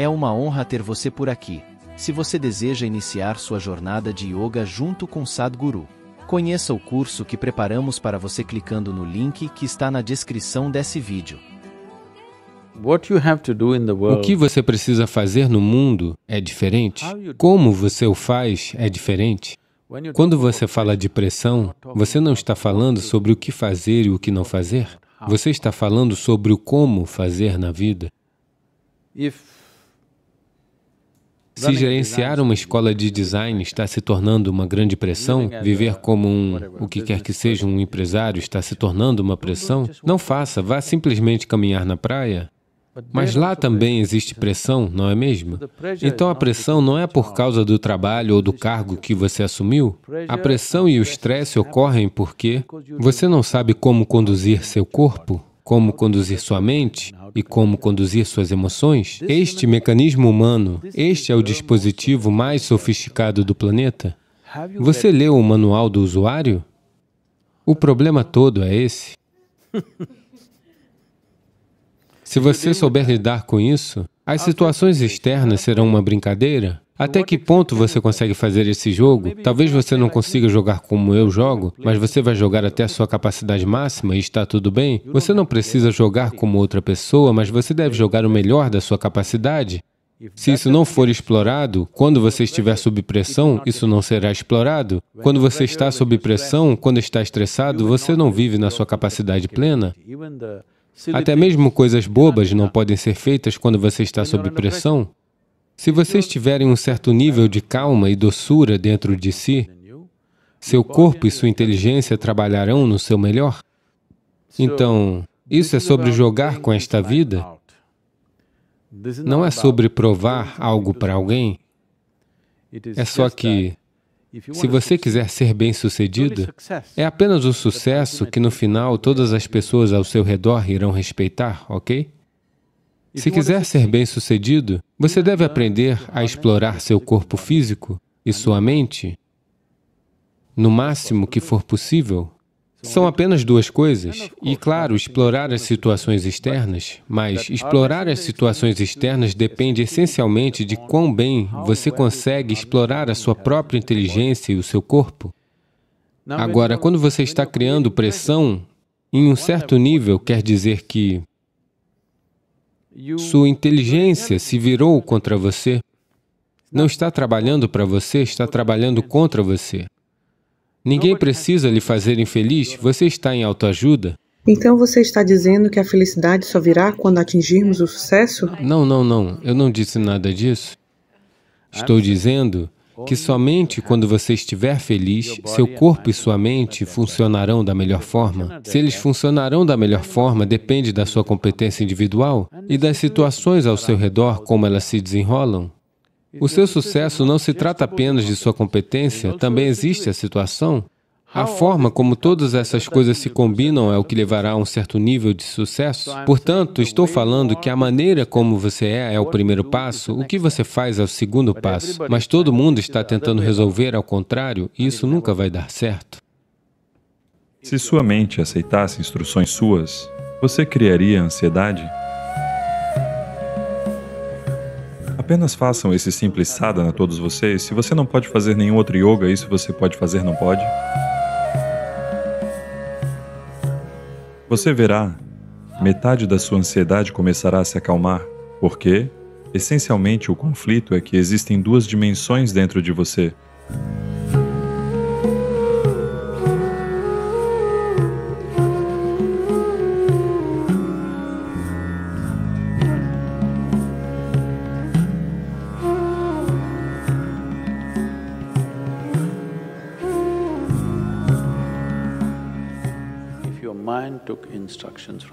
É uma honra ter você por aqui. Se você deseja iniciar sua jornada de yoga junto com Sadhguru, conheça o curso que preparamos para você clicando no link que está na descrição desse vídeo. O que você precisa fazer no mundo é diferente. Como você o faz é diferente. Quando você fala de pressão, você não está falando sobre o que fazer e o que não fazer. Você está falando sobre o como fazer na vida. Se é gerenciar uma escola de design está se tornando uma grande pressão, é viver como um, o que quer que seja, um empresário está se tornando uma pressão, não faça, vá simplesmente caminhar na praia. Mas lá também existe pressão, não é mesmo? Então a pressão não é por causa do trabalho ou do cargo que você assumiu. A pressão e o estresse ocorrem porque você não sabe como conduzir seu corpo, como conduzir sua mente e como conduzir suas emoções, este mecanismo humano, este é o dispositivo mais sofisticado do planeta. Você leu o manual do usuário? O problema todo é esse. Se você souber lidar com isso, as situações externas serão uma brincadeira, até que ponto você consegue fazer esse jogo? Talvez você não consiga jogar como eu jogo, mas você vai jogar até a sua capacidade máxima e está tudo bem. Você não precisa jogar como outra pessoa, mas você deve jogar o melhor da sua capacidade. Se isso não for explorado, quando você estiver sob pressão, isso não será explorado. Quando você está sob pressão, quando está estressado, você não vive na sua capacidade plena. Até mesmo coisas bobas não podem ser feitas quando você está sob pressão. Se vocês tiverem um certo nível de calma e doçura dentro de si, seu corpo e sua inteligência trabalharão no seu melhor. Então, isso é sobre jogar com esta vida. Não é sobre provar algo para alguém. É só que, se você quiser ser bem-sucedido, é apenas o sucesso que, no final, todas as pessoas ao seu redor irão respeitar, ok? Se quiser ser bem-sucedido, você deve aprender a explorar seu corpo físico e sua mente no máximo que for possível. São apenas duas coisas. É e, né? claro, explorar as situações né? externas, mas explorar as é situações né? externas depende essencialmente de quão bem você é consegue explorar a sua própria inteligência e o seu corpo. Agora, quando você está criando pressão, em um certo nível, quer dizer que sua inteligência se virou contra você. Não está trabalhando para você, está trabalhando contra você. Ninguém precisa lhe fazer é infeliz, você está em autoajuda. Então você está dizendo que a felicidade só virá quando atingirmos o sucesso? Não, não, não. Eu não disse nada disso. Estou dizendo que somente quando você estiver feliz, seu corpo e sua mente funcionarão da melhor forma. Se eles funcionarão da melhor forma, depende da sua competência individual e das situações ao seu redor, como elas se desenrolam. O seu sucesso não se trata apenas de sua competência, também existe a situação a forma como todas essas coisas se combinam é o que levará a um certo nível de sucesso. Portanto, estou falando que a maneira como você é é o primeiro passo, o que você faz é o segundo passo. Mas todo mundo está tentando resolver ao contrário, e isso nunca vai dar certo. Se sua mente aceitasse instruções suas, você criaria ansiedade? Apenas façam esse simples sadhana todos vocês. Se você não pode fazer nenhum outro yoga, isso você pode fazer, não pode? Você verá, metade da sua ansiedade começará a se acalmar, porque, essencialmente, o conflito é que existem duas dimensões dentro de você.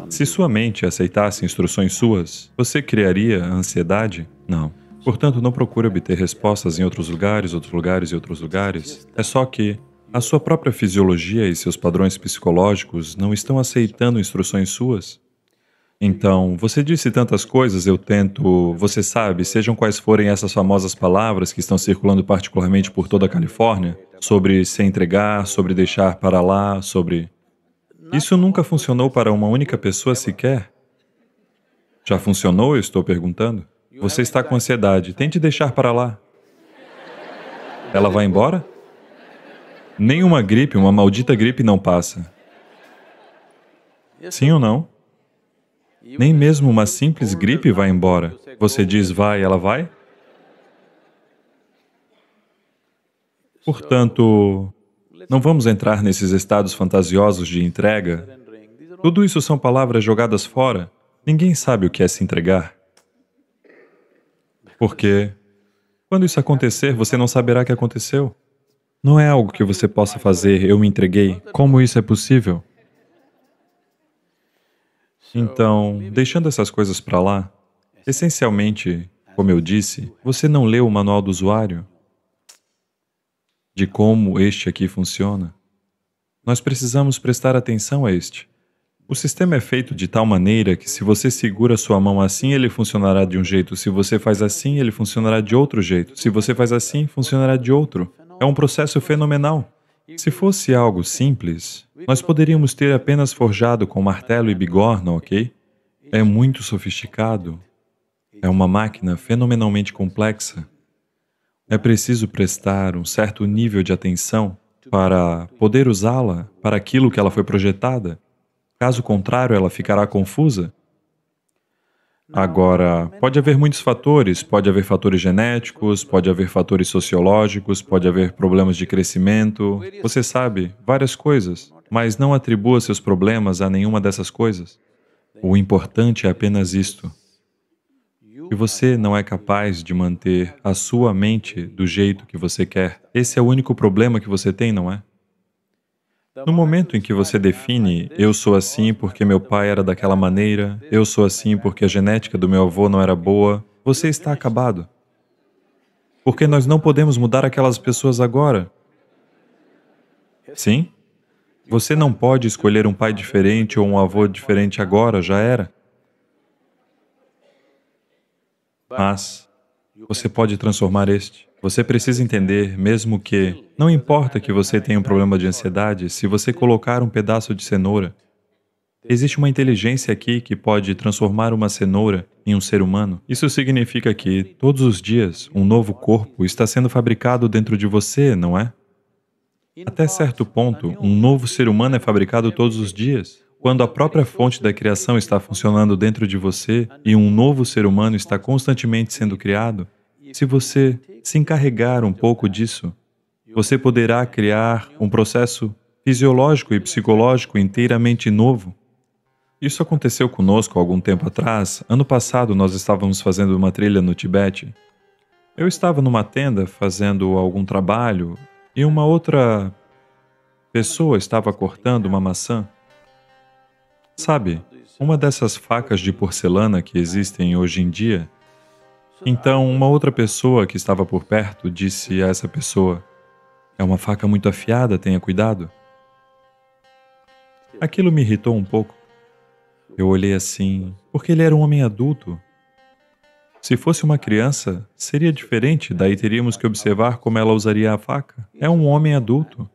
Se sua mente aceitasse instruções suas, você criaria ansiedade? Não. Portanto, não procure obter respostas em outros lugares, outros lugares e outros lugares. É só que a sua própria fisiologia e seus padrões psicológicos não estão aceitando instruções suas. Então, você disse tantas coisas, eu tento, você sabe, sejam quais forem essas famosas palavras que estão circulando particularmente por toda a Califórnia, sobre se entregar, sobre deixar para lá, sobre isso nunca funcionou para uma única pessoa sequer? Já funcionou, eu estou perguntando. Você está com ansiedade, tente deixar para lá. Ela vai embora? Nenhuma gripe, uma maldita gripe não passa. Sim é ou não? Nem mesmo uma simples gripe vai embora. Você diz vai, ela vai? Portanto, não vamos entrar nesses estados fantasiosos de entrega. Tudo isso são palavras jogadas fora. Ninguém sabe o que é se entregar. Porque, quando isso acontecer, você não saberá o que aconteceu. Não é algo que você possa fazer, eu me entreguei. Como isso é possível? Então, deixando essas coisas para lá, essencialmente, como eu disse, você não leu o manual do usuário, de como este aqui funciona, nós precisamos prestar atenção a este. O sistema é feito de tal maneira que, se você segura sua mão assim, ele funcionará de um jeito, se você faz assim, ele funcionará de outro jeito, se você faz assim, funcionará de outro. É um processo fenomenal. Se fosse algo simples, nós poderíamos ter apenas forjado com martelo e bigorna, ok? É muito sofisticado. É uma máquina fenomenalmente complexa. É preciso prestar um certo nível de atenção para poder usá-la para aquilo que ela foi projetada. Caso contrário, ela ficará confusa. Agora, pode haver muitos fatores, pode haver fatores genéticos, pode haver fatores sociológicos, pode haver problemas de crescimento, você sabe, várias coisas, mas não atribua seus problemas a nenhuma dessas coisas. O importante é apenas isto e você não é capaz de manter a sua mente do jeito que você quer. Esse é o único problema que você tem, não é? No momento em que você define, eu sou assim porque meu pai era daquela maneira, eu sou assim porque a genética do meu avô não era boa, você está acabado. Porque nós não podemos mudar aquelas pessoas agora. Sim? Você não pode escolher um pai diferente ou um avô diferente agora, já era. mas você pode transformar este. Você precisa entender, mesmo que, não importa que você tenha um problema de ansiedade, se você colocar um pedaço de cenoura, existe uma inteligência aqui que pode transformar uma cenoura em um ser humano. Isso significa que, todos os dias, um novo corpo está sendo fabricado dentro de você, não é? Até certo ponto, um novo ser humano é fabricado todos os dias. Quando a própria fonte da criação está funcionando dentro de você e um novo ser humano está constantemente sendo criado, se você se encarregar um pouco disso, você poderá criar um processo fisiológico e psicológico inteiramente novo. Isso aconteceu conosco algum tempo atrás. Ano passado, nós estávamos fazendo uma trilha no Tibete. Eu estava numa tenda fazendo algum trabalho e uma outra pessoa estava cortando uma maçã. Sabe, uma dessas facas de porcelana que existem hoje em dia. Então, uma outra pessoa que estava por perto disse a essa pessoa: É uma faca muito afiada, tenha cuidado. Aquilo me irritou um pouco. Eu olhei assim, porque ele era um homem adulto. Se fosse uma criança, seria diferente, daí teríamos que observar como ela usaria a faca. É um homem adulto.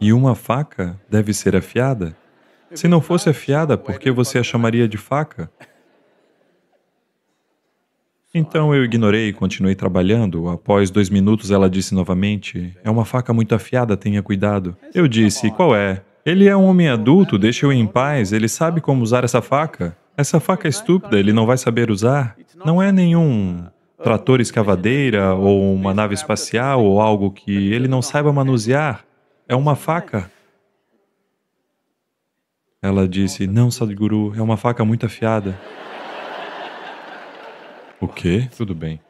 E uma faca deve ser afiada? Se não fosse afiada, por que você a chamaria de faca? Então eu ignorei e continuei trabalhando. Após dois minutos, ela disse novamente: É uma faca muito afiada, tenha cuidado. Eu disse: Qual é? Ele é um homem adulto, deixe-o em paz, ele sabe como usar essa faca. Essa faca é estúpida, ele não vai saber usar. Não é nenhum trator escavadeira ou uma nave espacial ou algo que ele não saiba manusear. É uma faca. Ela disse, não, Sadhguru, é uma faca muito afiada. O quê? Tudo bem.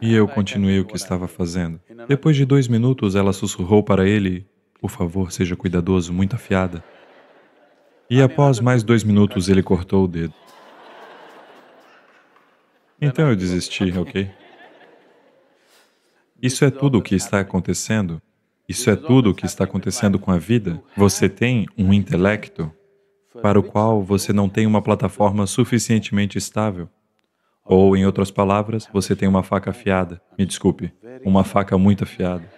E eu continuei o que estava fazendo. Depois de dois minutos, ela sussurrou para ele, por favor, seja cuidadoso, muito afiada. E após mais dois minutos, ele cortou o dedo. Então eu desisti, ok? Isso é tudo o que está acontecendo. Isso é tudo o que está acontecendo com a vida. É? Você tem um intelecto para o qual você não tem uma plataforma suficientemente estável. Ou, em outras palavras, você tem uma faca afiada. Me desculpe, uma faca muito afiada.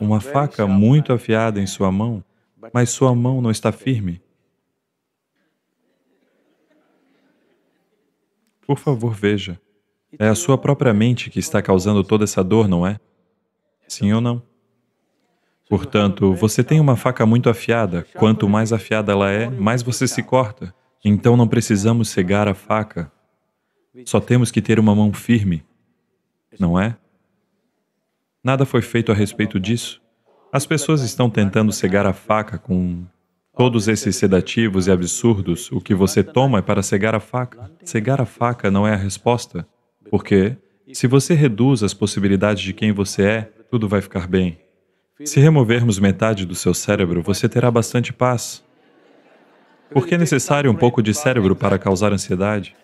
Uma faca muito afiada em sua mão, mas sua mão não está firme. Por favor, veja. É a sua própria mente que está causando toda essa dor, não é? Sim ou não? Portanto, você tem uma faca muito afiada. Quanto mais afiada ela é, mais você se corta. Então não precisamos cegar a faca. Só temos que ter uma mão firme, não é? Nada foi feito a é respeito disso. As pessoas é estão tentando é cegar a faca com Todos esses sedativos e absurdos, o que você toma é para cegar a faca. Cegar a faca não é a resposta, porque se você reduz as possibilidades de quem você é, tudo vai ficar bem. Se removermos metade do seu cérebro, você terá bastante paz. Por que é necessário um pouco de cérebro para causar ansiedade?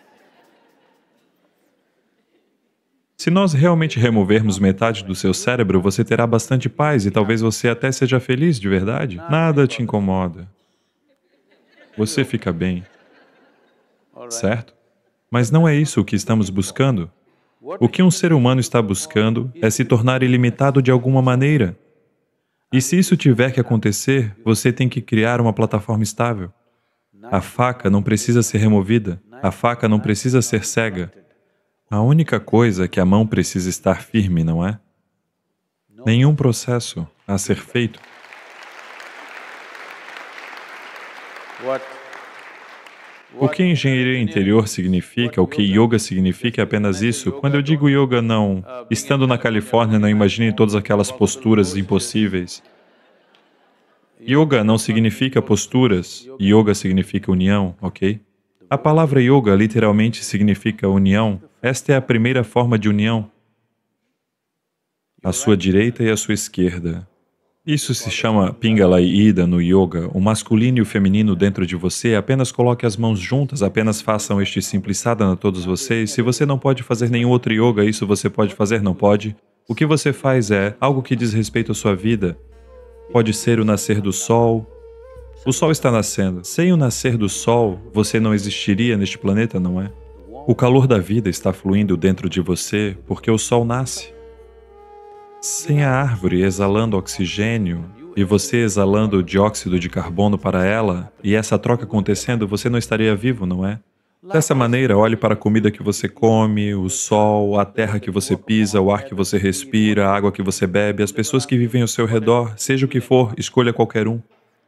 Se nós realmente removermos metade do seu cérebro, você terá bastante paz e talvez você até seja feliz de verdade. Nada te incomoda você fica bem. Certo? Mas não é isso o que estamos buscando. O que um ser humano está buscando é se tornar ilimitado de alguma maneira. E se isso tiver que acontecer, você tem que criar uma plataforma estável. A faca não precisa ser removida, a faca não precisa ser cega. A única coisa é que a mão precisa estar firme, não é? Nenhum processo a ser feito. O que engenharia interior significa, o que yoga significa é apenas isso. Quando eu digo yoga, não. Estando na Califórnia, não imagine todas aquelas posturas impossíveis. Yoga não significa posturas, yoga significa união, ok? A palavra yoga literalmente significa união. Esta é a primeira forma de união. A sua direita e a sua esquerda. Isso se chama Pingala e Ida no yoga. O masculino e o feminino dentro de você. Apenas coloque as mãos juntas, apenas façam este simples sadhana todos vocês. Se você não pode fazer nenhum outro yoga, isso você pode fazer, não pode. O que você faz é algo que diz respeito à sua vida. Pode ser o nascer do sol. O sol está nascendo. Sem o nascer do sol, você não existiria neste planeta, não é? O calor da vida está fluindo dentro de você porque o sol nasce. Sem a árvore exalando oxigênio e você exalando dióxido de carbono para ela, e essa troca acontecendo, você não estaria vivo, não é? Dessa maneira, olhe para a comida que você come, o sol, a terra que você pisa, o ar que você respira, a água que você bebe, as pessoas que vivem ao seu redor, seja o que for, escolha qualquer um.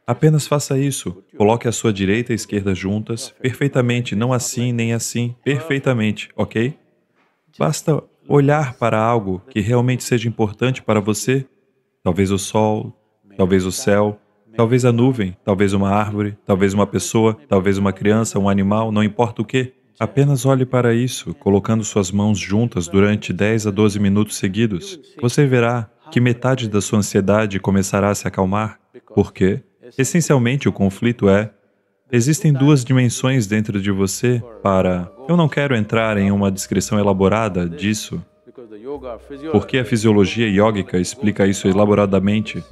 Apenas faça isso. Coloque a sua direita e a esquerda juntas, perfeitamente, não assim nem assim, perfeitamente, ok? Basta olhar para algo que realmente seja importante para você, talvez o sol, talvez o céu, talvez a nuvem, talvez uma árvore, talvez uma pessoa, talvez uma criança, um animal, não importa o que. Apenas olhe para isso, colocando suas mãos juntas durante 10 a 12 minutos seguidos. Você verá que metade da sua ansiedade começará a se acalmar. Por quê? Essencialmente, o conflito é Existem duas dimensões dentro de você para. Eu não quero entrar em uma descrição elaborada disso, porque a fisiologia iógica explica isso elaboradamente,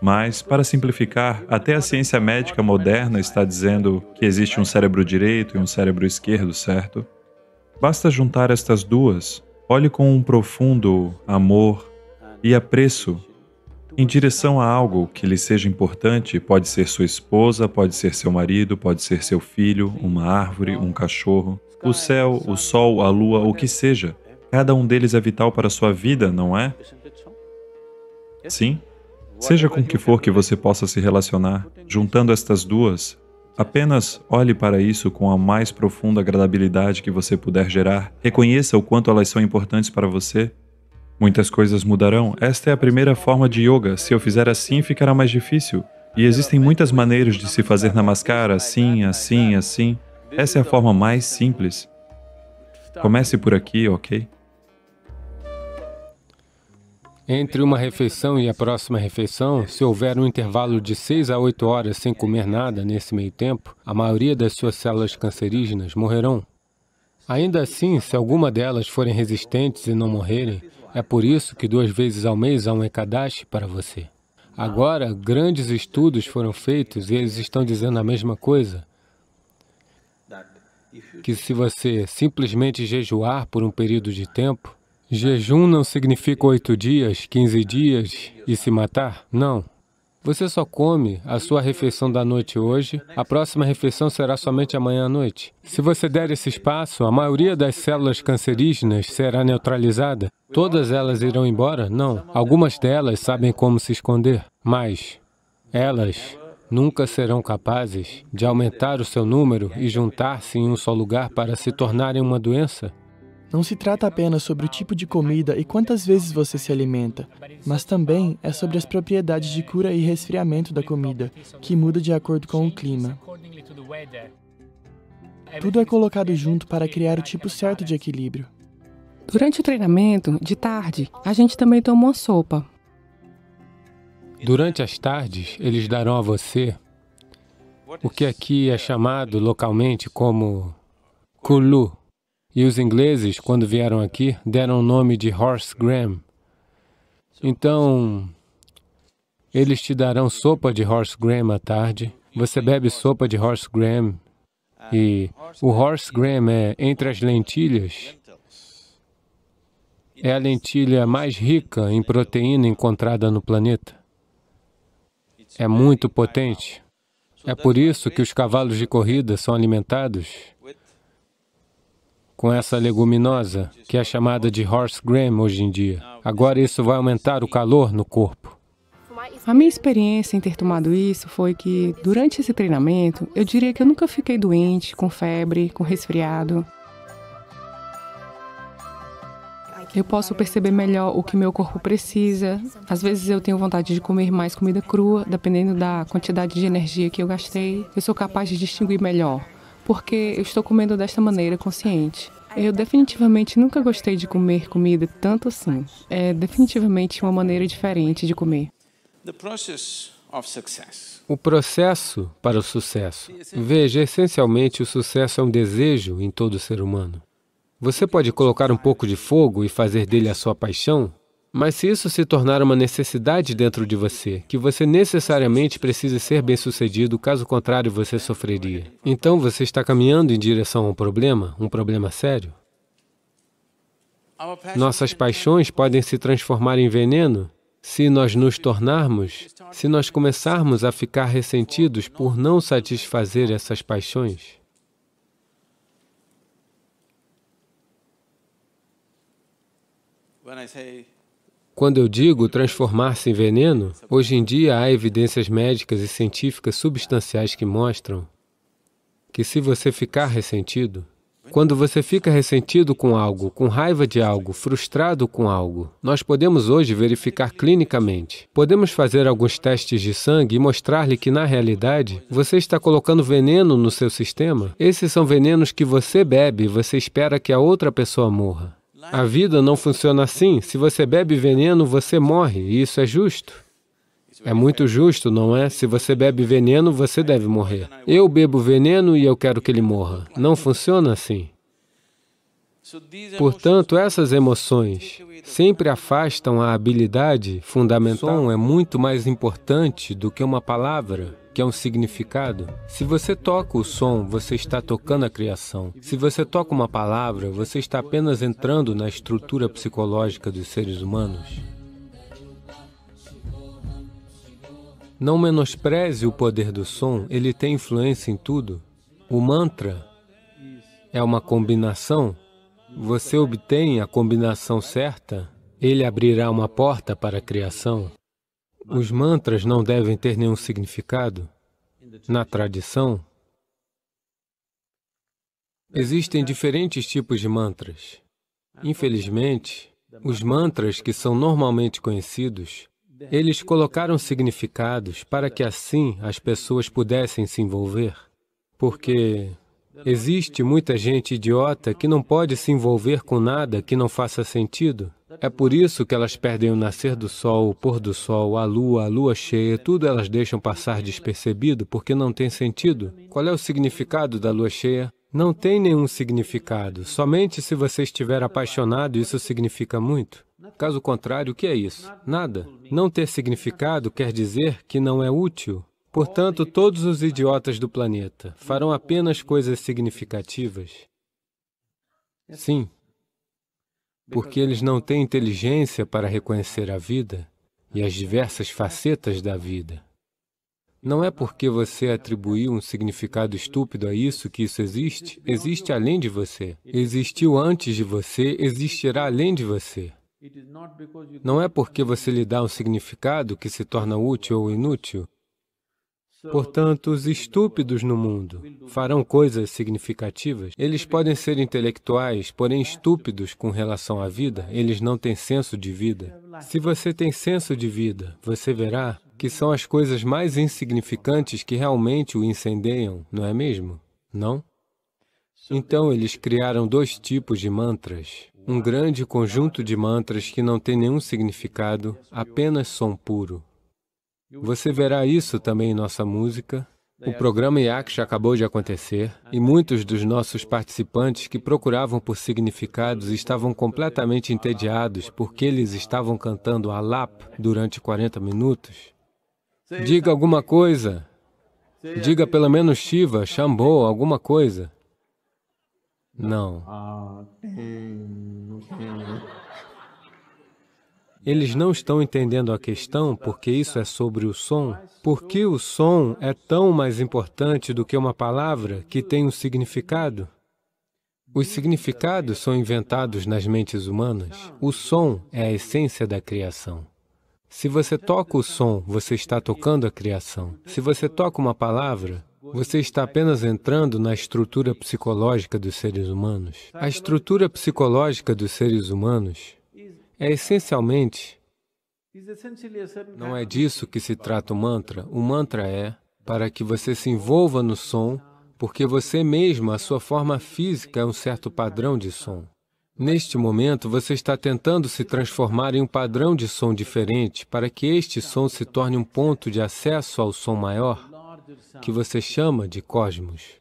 mas, para simplificar, até a ciência médica moderna está dizendo que existe um cérebro direito e um cérebro esquerdo, certo? Basta juntar estas duas. Olhe com um profundo amor e apreço em direção a algo que lhe seja importante, pode ser sua esposa, pode ser seu marido, pode ser seu filho, uma árvore, um cachorro, o céu, o sol, a lua, o que seja. Cada um deles é vital para a sua vida, não é? Sim? Seja com que for que você possa se relacionar, juntando estas duas, apenas olhe para isso com a mais profunda agradabilidade que você puder gerar, reconheça o quanto elas são importantes para você Muitas coisas mudarão. Esta é a primeira forma de yoga. Se eu fizer assim, ficará mais difícil. E existem muitas maneiras de se fazer namaskar, assim, assim, assim. Essa é a forma mais simples. Comece por aqui, ok? Entre uma refeição e a próxima refeição, se houver um intervalo de 6 a 8 horas sem comer nada nesse meio tempo, a maioria das suas células cancerígenas morrerão. Ainda assim, se alguma delas forem resistentes e não morrerem, é por isso que duas vezes ao mês há um Ekadashi para você. Agora, grandes estudos foram feitos e eles estão dizendo a mesma coisa. Que se você simplesmente jejuar por um período de tempo, jejum não significa oito dias, quinze dias e se matar, não. Você só come a sua refeição da noite hoje, a próxima refeição será somente amanhã à noite. Se você der esse espaço, a maioria das células cancerígenas será neutralizada. Todas elas irão embora? Não. Algumas delas sabem como se esconder, mas elas nunca serão capazes de aumentar o seu número e juntar-se em um só lugar para se tornarem uma doença. Não se trata apenas sobre o tipo de comida e quantas vezes você se alimenta, mas também é sobre as propriedades de cura e resfriamento da comida, que muda de acordo com o clima. Tudo é colocado junto para criar o tipo certo de equilíbrio. Durante o treinamento, de tarde, a gente também toma uma sopa. Durante as tardes, eles darão a você o que aqui é chamado localmente como kulu, e os ingleses, quando vieram aqui, deram o nome de Horse Graham. Então, eles te darão sopa de Horse Graham à tarde. Você bebe sopa de Horse Graham. E o Horse Graham é, entre as lentilhas, é a lentilha mais rica em proteína encontrada no planeta. É muito potente. É por isso que os cavalos de corrida são alimentados com essa leguminosa, que é chamada de horse gram hoje em dia. Agora isso vai aumentar o calor no corpo. A minha experiência em ter tomado isso foi que, durante esse treinamento, eu diria que eu nunca fiquei doente, com febre, com resfriado. Eu posso perceber melhor o que meu corpo precisa. Às vezes eu tenho vontade de comer mais comida crua, dependendo da quantidade de energia que eu gastei. Eu sou capaz de distinguir melhor porque eu estou comendo desta maneira consciente. Eu definitivamente nunca gostei de comer comida tanto assim. É definitivamente uma maneira diferente de comer. O processo para o sucesso. Veja, essencialmente, o sucesso é um desejo em todo ser humano. Você pode colocar um pouco de fogo e fazer dele a sua paixão, mas se isso se tornar uma necessidade dentro de você, que você necessariamente precisa ser bem-sucedido, caso contrário você sofreria, então você está caminhando em direção a um problema, um problema sério? Nossas paixões podem se transformar em veneno se nós nos tornarmos, se nós começarmos a ficar ressentidos por não satisfazer essas paixões. Quando eu digo transformar-se em veneno, hoje em dia há evidências médicas e científicas substanciais que mostram que se você ficar ressentido, quando você fica ressentido com algo, com raiva de algo, frustrado com algo, nós podemos hoje verificar clinicamente. Podemos fazer alguns testes de sangue e mostrar-lhe que, na realidade, você está colocando veneno no seu sistema. Esses são venenos que você bebe e você espera que a outra pessoa morra. A vida não funciona assim. Se você bebe veneno, você morre, e isso é justo. É muito justo, não é? Se você bebe veneno, você deve morrer. Eu bebo veneno e eu quero que ele morra. Não funciona assim. Portanto, essas emoções sempre afastam a habilidade fundamental. O som é muito mais importante do que uma palavra que é um significado. Se você toca o som, você está tocando a criação. Se você toca uma palavra, você está apenas entrando na estrutura psicológica dos seres humanos. Não menospreze o poder do som, ele tem influência em tudo. O mantra é uma combinação. Você obtém a combinação certa, ele abrirá uma porta para a criação. Os mantras não devem ter nenhum significado. Na tradição, existem diferentes tipos de mantras. Infelizmente, os mantras que são normalmente conhecidos, eles colocaram significados para que assim as pessoas pudessem se envolver. Porque existe muita gente idiota que não pode se envolver com nada que não faça sentido. É por isso que elas perdem o nascer do sol, o pôr do sol, a lua, a lua cheia, tudo elas deixam passar despercebido porque não tem sentido. Qual é o significado da lua cheia? Não tem nenhum significado. Somente se você estiver apaixonado, isso significa muito. Caso contrário, o que é isso? Nada. Não ter significado quer dizer que não é útil. Portanto, todos os idiotas do planeta farão apenas coisas significativas. Sim, porque eles não têm inteligência para reconhecer a vida e as diversas facetas da vida. Não é porque você atribuiu um significado estúpido a isso que isso existe. Existe além de você. Existiu antes de você, existirá além de você. Não é porque você lhe dá um significado que se torna útil ou inútil. Portanto, os estúpidos no mundo farão coisas significativas. Eles podem ser intelectuais, porém estúpidos com relação à vida, eles não têm senso de vida. Se você tem senso de vida, você verá que são as coisas mais insignificantes que realmente o incendeiam, não é mesmo? Não? Então, eles criaram dois tipos de mantras. Um grande conjunto de mantras que não tem nenhum significado, apenas som puro. Você verá isso também em nossa música. O programa Yaksha acabou de acontecer e muitos dos nossos participantes que procuravam por significados estavam completamente entediados porque eles estavam cantando Alap durante 40 minutos. Diga alguma coisa. Diga pelo menos Shiva, Shambho, alguma coisa. Não. Ah, né? Eles não estão entendendo a questão porque isso é sobre o som. Por que o som é tão mais importante do que uma palavra que tem um significado? Os significados são inventados nas mentes humanas. O som é a essência da criação. Se você toca o som, você está tocando a criação. Se você toca uma palavra, você está apenas entrando na estrutura psicológica dos seres humanos. A estrutura psicológica dos seres humanos é essencialmente, não é disso que se trata o mantra. O mantra é para que você se envolva no som, porque você mesmo, a sua forma física, é um certo padrão de som. Neste momento, você está tentando se transformar em um padrão de som diferente para que este som se torne um ponto de acesso ao som maior, que você chama de cosmos.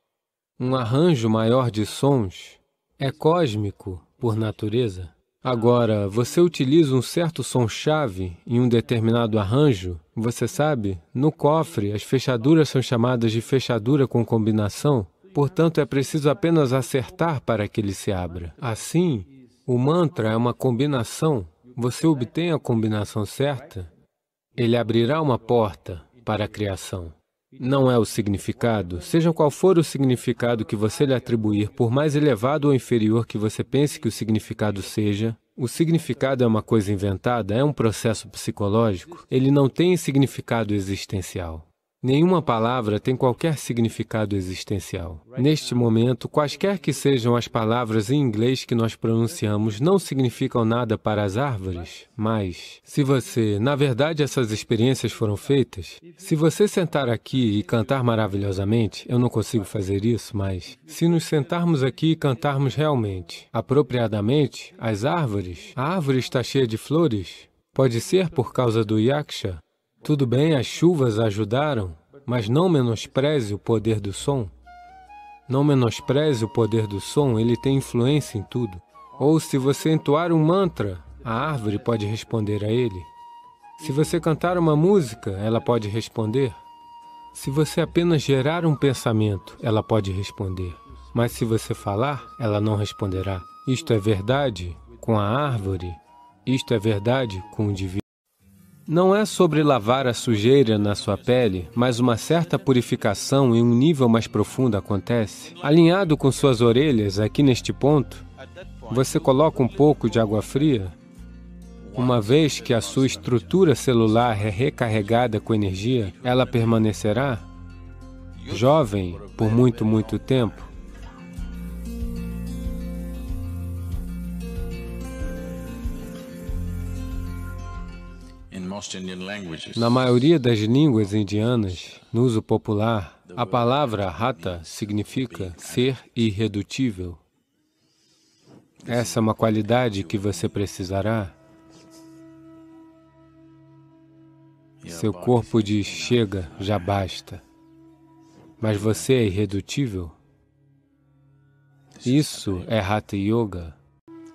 Um arranjo maior de sons é cósmico por natureza. Agora, você utiliza um certo som-chave em um determinado arranjo, você sabe, no cofre, as fechaduras são chamadas de fechadura com combinação, portanto, é preciso apenas acertar para que ele se abra. Assim, o mantra é uma combinação, você obtém a combinação certa, ele abrirá uma porta para a criação não é o significado, seja qual for o significado que você lhe atribuir, por mais elevado ou inferior que você pense que o significado seja, o significado é uma coisa inventada, é um processo psicológico, ele não tem significado existencial. Nenhuma palavra tem qualquer significado existencial. Neste momento, quaisquer que sejam as palavras em inglês que nós pronunciamos não significam nada para as árvores, mas se você... Na verdade, essas experiências foram feitas. Se você sentar aqui e cantar maravilhosamente, eu não consigo fazer isso, mas se nos sentarmos aqui e cantarmos realmente, apropriadamente, as árvores, a árvore está cheia de flores, pode ser por causa do yaksha, tudo bem, as chuvas ajudaram, mas não menospreze o poder do som. Não menospreze o poder do som, ele tem influência em tudo. Ou se você entoar um mantra, a árvore pode responder a ele. Se você cantar uma música, ela pode responder. Se você apenas gerar um pensamento, ela pode responder. Mas se você falar, ela não responderá. Isto é verdade com a árvore, isto é verdade com o indivíduo. Não é sobre lavar a sujeira na sua pele, mas uma certa purificação em um nível mais profundo acontece. Alinhado com suas orelhas, aqui neste ponto, você coloca um pouco de água fria, uma vez que a sua estrutura celular é recarregada com energia, ela permanecerá jovem por muito, muito tempo. Na maioria das línguas indianas, no uso popular, a palavra rata significa ser irredutível. Essa é uma qualidade que você precisará. Seu corpo diz, chega, já basta. Mas você é irredutível? Isso é Hatha Yoga.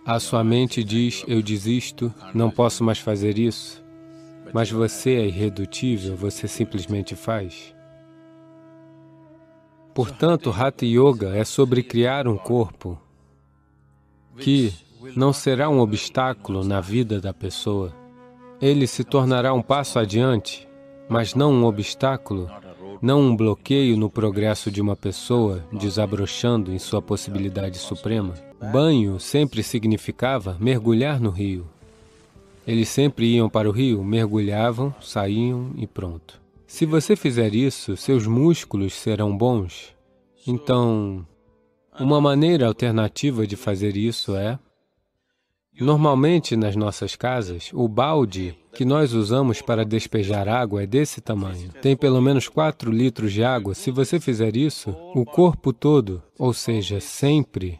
A sua mente diz, eu desisto, não posso mais fazer isso. Mas você é irredutível, você simplesmente faz. Portanto, Hatha Yoga é sobre criar um corpo que não será um obstáculo na vida da pessoa. Ele se tornará um passo adiante, mas não um obstáculo, não um bloqueio no progresso de uma pessoa desabrochando em sua possibilidade suprema. Banho sempre significava mergulhar no rio. Eles sempre iam para o rio, mergulhavam, saíam e pronto. Se você fizer isso, seus músculos serão bons. Então, uma maneira alternativa de fazer isso é... Normalmente, nas nossas casas, o balde que nós usamos para despejar água é desse tamanho. Tem pelo menos 4 litros de água. Se você fizer isso, o corpo todo, ou seja, sempre,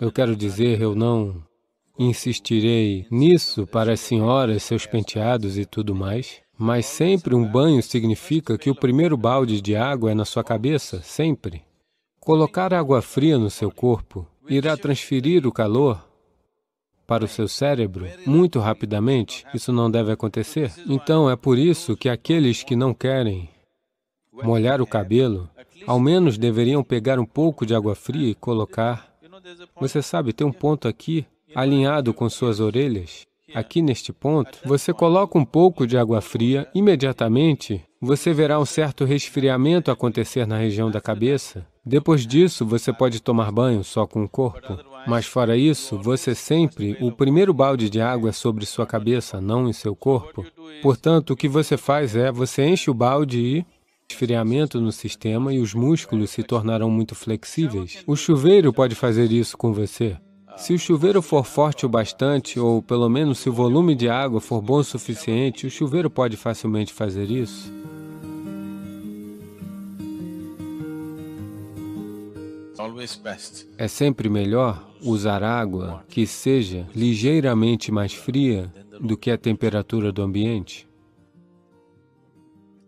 eu quero dizer, eu não Insistirei nisso para as senhoras, seus penteados e tudo mais. Mas sempre um banho significa que o primeiro balde de água é na sua cabeça, sempre. Colocar água fria no seu corpo irá transferir o calor para o seu cérebro muito rapidamente. Isso não deve acontecer. Então, é por isso que aqueles que não querem molhar o cabelo, ao menos deveriam pegar um pouco de água fria e colocar. Você sabe, tem um ponto aqui alinhado com suas orelhas, aqui neste ponto, você coloca um pouco de água fria, imediatamente você verá um certo resfriamento acontecer na região da cabeça. Depois disso, você pode tomar banho só com o corpo. Mas fora isso, você sempre, o primeiro balde de água é sobre sua cabeça, não em seu corpo. Portanto, o que você faz é, você enche o balde e esfriamento no sistema e os músculos se tornarão muito flexíveis. O chuveiro pode fazer isso com você. Se o chuveiro for forte o bastante, ou pelo menos se o volume de água for bom o suficiente, o chuveiro pode facilmente fazer isso. É sempre melhor usar água que seja ligeiramente mais fria do que a temperatura do ambiente.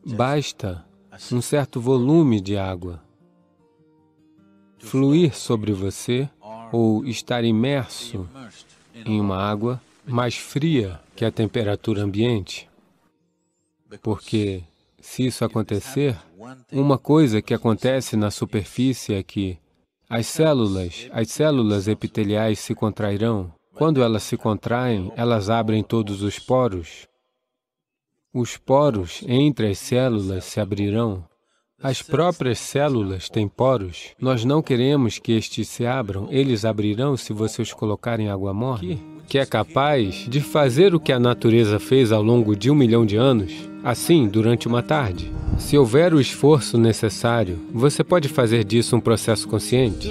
Basta um certo volume de água fluir sobre você ou estar imerso em uma água mais fria que a temperatura ambiente. Porque, se isso acontecer, uma coisa que acontece na superfície é que as células, as células epiteliais se contrairão. Quando elas se contraem, elas abrem todos os poros. Os poros entre as células se abrirão as próprias células têm poros. Nós não queremos que estes se abram. Eles abrirão se você os colocar em água morna, que é capaz de fazer o que a natureza fez ao longo de um milhão de anos, assim, durante uma tarde. Se houver o esforço necessário, você pode fazer disso um processo consciente.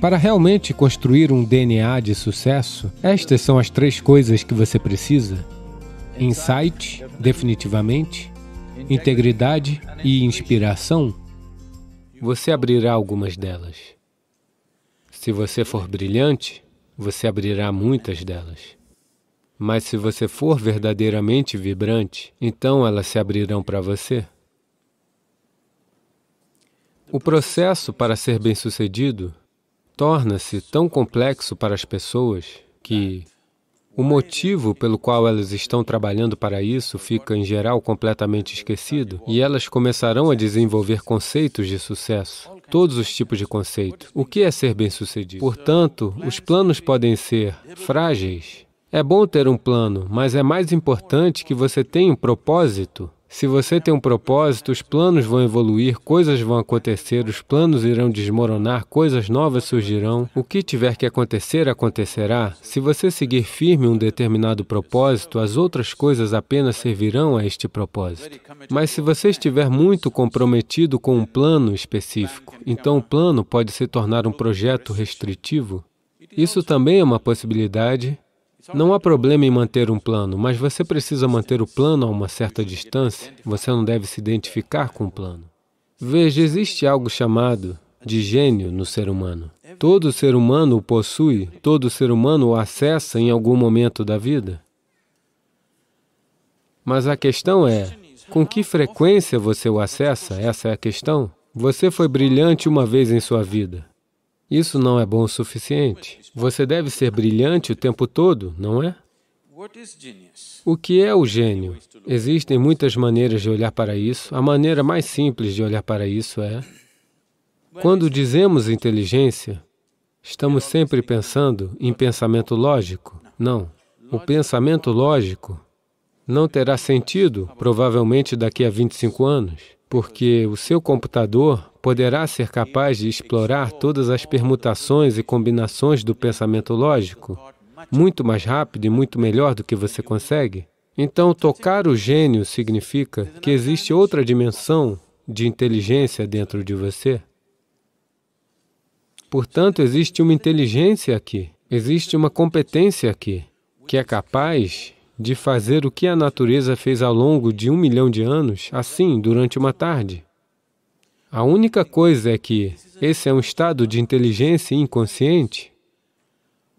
Para realmente construir um DNA de sucesso, estas são as três coisas que você precisa: insight, definitivamente, integridade e inspiração, você abrirá algumas delas. Se você for brilhante, você abrirá muitas delas. Mas se você for verdadeiramente vibrante, então elas se abrirão para você. O processo para ser bem-sucedido torna-se tão complexo para as pessoas que o motivo pelo qual elas estão trabalhando para isso fica, em geral, completamente esquecido e elas começarão a desenvolver conceitos de sucesso, todos os tipos de conceito. O que é ser bem-sucedido? Portanto, os planos podem ser frágeis. É bom ter um plano, mas é mais importante que você tenha um propósito se você tem um propósito, os planos vão evoluir, coisas vão acontecer, os planos irão desmoronar, coisas novas surgirão. O que tiver que acontecer, acontecerá. Se você seguir firme um determinado propósito, as outras coisas apenas servirão a este propósito. Mas se você estiver muito comprometido com um plano específico, então o plano pode se tornar um projeto restritivo. Isso também é uma possibilidade, não há problema em manter um plano, mas você precisa manter o plano a uma certa distância. Você não deve se identificar com o plano. Veja, existe algo chamado de gênio no ser humano. Todo ser humano o possui, todo ser humano o acessa em algum momento da vida. Mas a questão é, com que frequência você o acessa? Essa é a questão. Você foi brilhante uma vez em sua vida. Isso não é bom o suficiente. Você deve ser brilhante o tempo todo, não é? O que é o gênio? Existem muitas maneiras de olhar para isso. A maneira mais simples de olhar para isso é... Quando dizemos inteligência, estamos sempre pensando em pensamento lógico. Não. O pensamento lógico não terá sentido, provavelmente daqui a 25 anos, porque o seu computador poderá ser capaz de explorar todas as permutações e combinações do pensamento lógico muito mais rápido e muito melhor do que você consegue. Então, tocar o gênio significa que existe outra dimensão de inteligência dentro de você. Portanto, existe uma inteligência aqui, existe uma competência aqui, que é capaz de fazer o que a natureza fez ao longo de um milhão de anos, assim, durante uma tarde. A única coisa é que esse é um estado de inteligência inconsciente.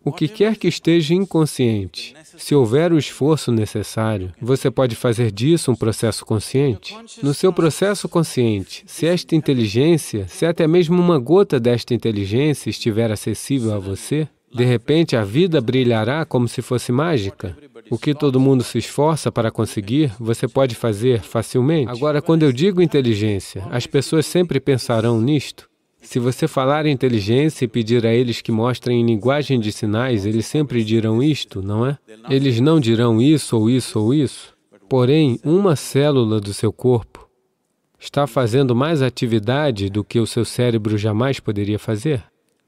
O que quer que esteja inconsciente, se houver o esforço necessário, você pode fazer disso um processo consciente. No seu processo consciente, se esta inteligência, se até mesmo uma gota desta inteligência estiver acessível a você, de repente, a vida brilhará como se fosse mágica. O que todo mundo se esforça para conseguir, você pode fazer facilmente. Agora, quando eu digo inteligência, as pessoas sempre pensarão nisto. Se você falar inteligência e pedir a eles que mostrem em linguagem de sinais, eles sempre dirão isto, não é? Eles não dirão isso ou isso ou isso. Porém, uma célula do seu corpo está fazendo mais atividade do que o seu cérebro jamais poderia fazer.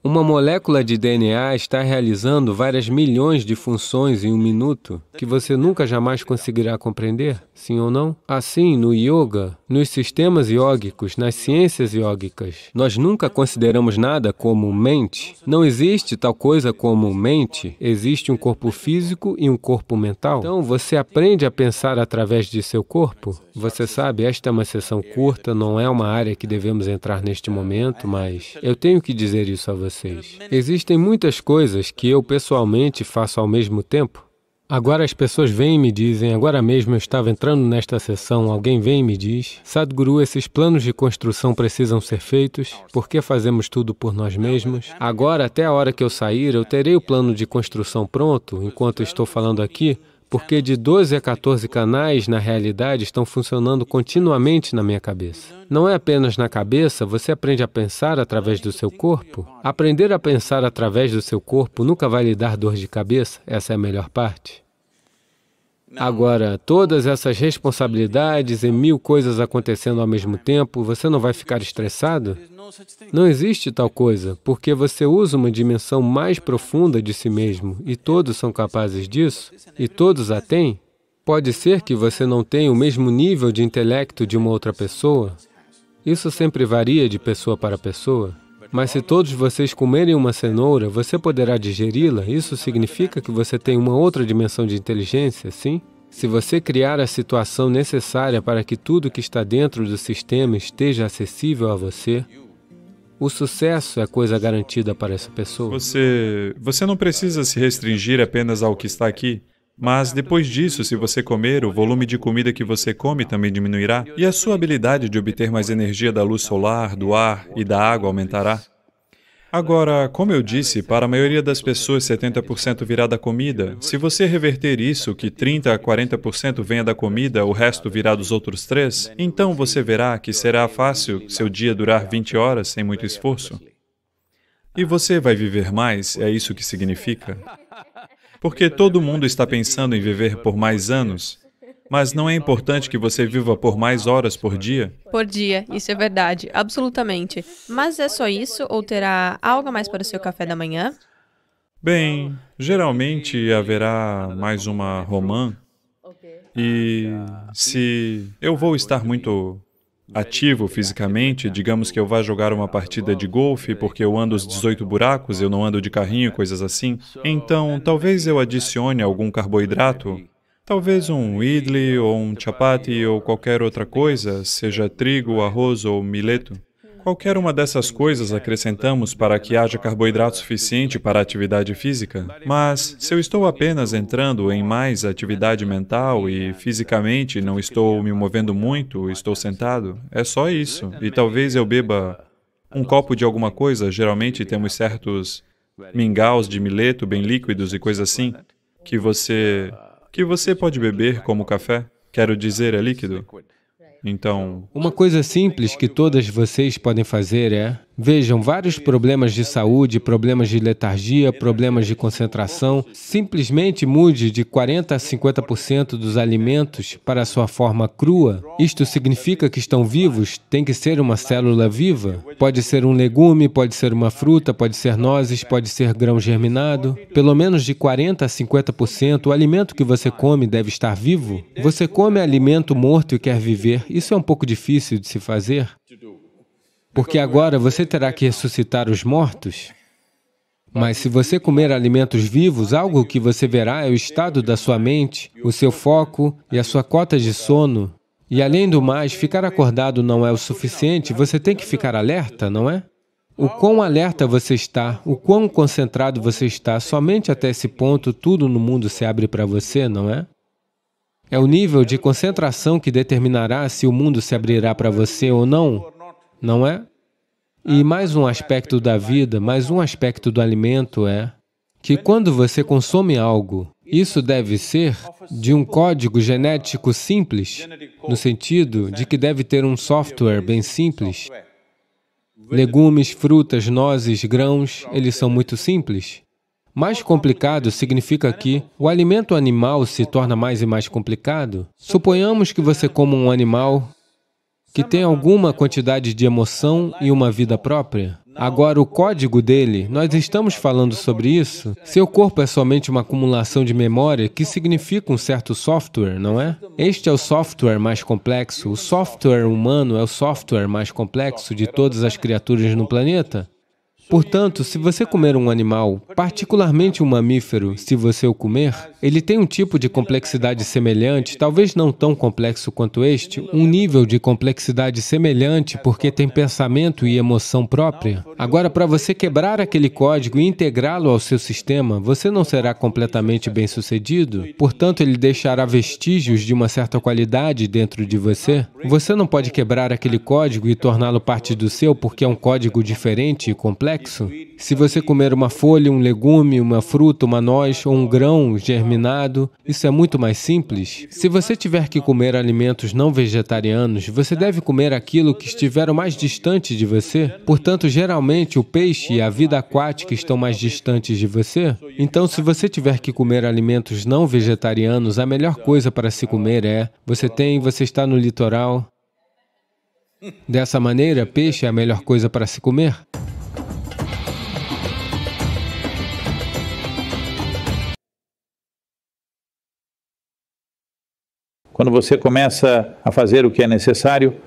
Uma molécula de DNA está realizando várias milhões de funções em um minuto que você nunca jamais conseguirá compreender, sim ou não? Assim, no yoga, nos sistemas yógicos, nas ciências yógicas, nós nunca consideramos nada como mente. Não existe tal coisa como mente. Existe um corpo físico e um corpo mental. Então, você aprende a pensar através de seu corpo. Você sabe, esta é uma sessão curta, não é uma área que devemos entrar neste momento, mas eu tenho que dizer isso a você vocês. Existem muitas coisas que eu pessoalmente faço ao mesmo tempo. Agora as pessoas vêm e me dizem, agora mesmo eu estava entrando nesta sessão, alguém vem e me diz, Sadhguru, esses planos de construção precisam ser feitos, porque fazemos tudo por nós mesmos? Agora, até a hora que eu sair, eu terei o plano de construção pronto, enquanto estou falando aqui, porque de 12 a 14 canais, na realidade, estão funcionando continuamente na minha cabeça. Não é apenas na cabeça, você aprende a pensar através do seu corpo. Aprender a pensar através do seu corpo nunca vai lhe dar dor de cabeça, essa é a melhor parte. Agora, todas essas responsabilidades e mil coisas acontecendo ao mesmo tempo, você não vai ficar estressado? Não existe tal coisa, porque você usa uma dimensão mais profunda de si mesmo, e todos são capazes disso, e todos a têm. Pode ser que você não tenha o mesmo nível de intelecto de uma outra pessoa. Isso sempre varia de pessoa para pessoa. Mas se todos vocês comerem uma cenoura, você poderá digeri-la. Isso significa que você tem uma outra dimensão de inteligência, sim? Se você criar a situação necessária para que tudo que está dentro do sistema esteja acessível a você, o sucesso é coisa garantida para essa pessoa. Você, você não precisa se restringir apenas ao que está aqui. Mas depois disso, se você comer, o volume de comida que você come também diminuirá, e a sua habilidade de obter mais energia da luz solar, do ar e da água aumentará. Agora, como eu disse, para a maioria das pessoas 70% virá da comida. Se você reverter isso, que 30 a 40% venha da comida, o resto virá dos outros três, então você verá que será fácil seu dia durar 20 horas sem muito esforço. E você vai viver mais, é isso que significa. Porque todo mundo está pensando em viver por mais anos, mas não é importante que você viva por mais horas por dia? Por dia, isso é verdade, absolutamente. Mas é só isso ou terá algo mais para o seu café da manhã? Bem, geralmente haverá mais uma romã. E se eu vou estar muito ativo fisicamente, digamos que eu vá jogar uma partida de golfe porque eu ando os 18 buracos, eu não ando de carrinho, coisas assim, então talvez eu adicione algum carboidrato, talvez um idli ou um chapati ou qualquer outra coisa, seja trigo, arroz ou mileto. Qualquer uma dessas coisas acrescentamos para que haja carboidrato suficiente para a atividade física, mas se eu estou apenas entrando em mais atividade mental e fisicamente não estou me movendo muito, estou sentado, é só isso. E talvez eu beba um copo de alguma coisa, geralmente temos certos mingaus de mileto bem líquidos e coisas assim, que você que você pode beber como café, quero dizer, é líquido. Então, uma coisa simples que todas vocês podem fazer é Vejam, vários problemas de saúde, problemas de letargia, problemas de concentração. Simplesmente mude de 40% a 50% dos alimentos para sua forma crua. Isto significa que estão vivos, tem que ser uma célula viva. Pode ser um legume, pode ser uma fruta, pode ser nozes, pode ser grão germinado. Pelo menos de 40% a 50% o alimento que você come deve estar vivo. Você come alimento morto e quer viver. Isso é um pouco difícil de se fazer porque agora você terá que ressuscitar os mortos. Mas se você comer alimentos vivos, algo que você verá é o estado da sua mente, o seu foco e a sua cota de sono. E além do mais, ficar acordado não é o suficiente, você tem que ficar alerta, não é? O quão alerta você está, o quão concentrado você está, somente até esse ponto tudo no mundo se abre para você, não é? É o nível de concentração que determinará se o mundo se abrirá para você ou não não é? E mais um aspecto da vida, mais um aspecto do alimento é que quando você consome algo, isso deve ser de um código genético simples, no sentido de que deve ter um software bem simples. Legumes, frutas, nozes, grãos, eles são muito simples. Mais complicado significa que o alimento animal se torna mais e mais complicado. Suponhamos que você coma um animal que tem alguma quantidade de emoção e uma vida própria? Agora, o código dele, nós estamos falando sobre isso. Seu corpo é somente uma acumulação de memória que significa um certo software, não é? Este é o software mais complexo. O software humano é o software mais complexo de todas as criaturas no planeta. Portanto, se você comer um animal, particularmente um mamífero, se você o comer, ele tem um tipo de complexidade semelhante, talvez não tão complexo quanto este, um nível de complexidade semelhante porque tem pensamento e emoção própria. Agora, para você quebrar aquele código e integrá-lo ao seu sistema, você não será completamente bem-sucedido, portanto, ele deixará vestígios de uma certa qualidade dentro de você. Você não pode quebrar aquele código e torná-lo parte do seu porque é um código diferente e complexo complexo. Se você comer uma folha, um legume, uma fruta, uma noz ou um grão germinado, isso é muito mais simples. Se você tiver que comer alimentos não vegetarianos, você deve comer aquilo que estiver o mais distante de você. Portanto, geralmente o peixe e a vida aquática estão mais distantes de você. Então, se você tiver que comer alimentos não vegetarianos, a melhor coisa para se comer é: você tem, você está no litoral, Dessa maneira, peixe é a melhor coisa para se comer. quando você começa a fazer o que é necessário,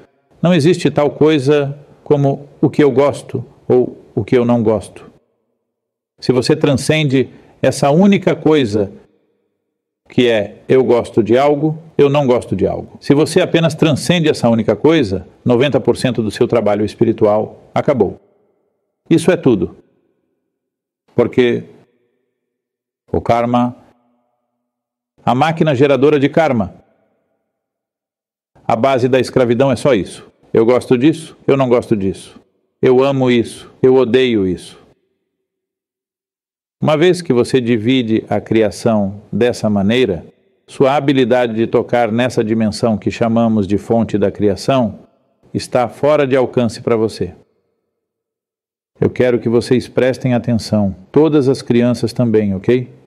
não existe tal coisa como o que eu gosto ou o que eu não gosto. Se você transcende essa única coisa que é eu gosto de algo, eu não gosto de algo. Se você apenas transcende essa única coisa, 90% do seu trabalho espiritual acabou. Isso é tudo. Porque o karma, a máquina geradora de karma, a base da escravidão é só isso. Eu gosto disso, eu não gosto disso. Eu amo isso, eu odeio isso. Uma vez que você divide a criação dessa maneira, sua habilidade de tocar nessa dimensão que chamamos de fonte da criação está fora de alcance para você. Eu quero que vocês prestem atenção, todas as crianças também, ok?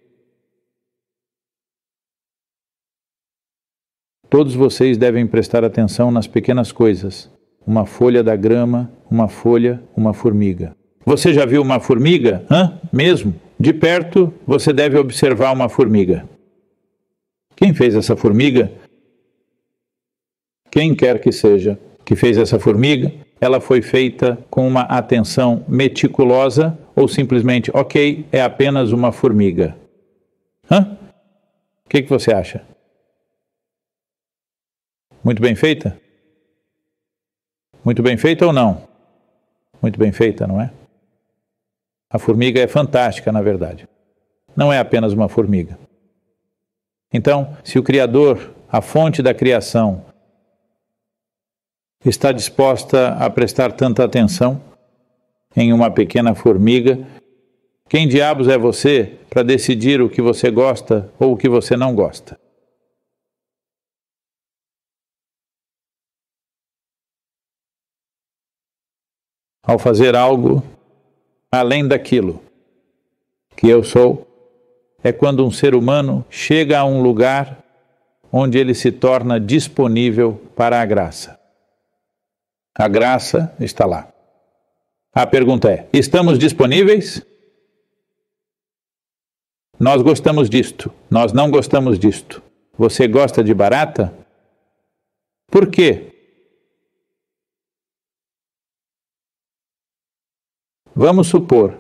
Todos vocês devem prestar atenção nas pequenas coisas. Uma folha da grama, uma folha, uma formiga. Você já viu uma formiga? Hã? Mesmo? De perto, você deve observar uma formiga. Quem fez essa formiga? Quem quer que seja que fez essa formiga, ela foi feita com uma atenção meticulosa ou simplesmente, ok, é apenas uma formiga. Hã? O que, que você acha? Muito bem feita? Muito bem feita ou não? Muito bem feita, não é? A formiga é fantástica, na verdade. Não é apenas uma formiga. Então, se o Criador, a fonte da criação, está disposta a prestar tanta atenção em uma pequena formiga, quem diabos é você para decidir o que você gosta ou o que você não gosta? ao fazer algo além daquilo que eu sou, é quando um ser humano chega a um lugar onde ele se torna disponível para a graça. A graça está lá. A pergunta é: estamos disponíveis? Nós gostamos disto, nós não gostamos disto. Você gosta de barata? Por quê? Vamos supor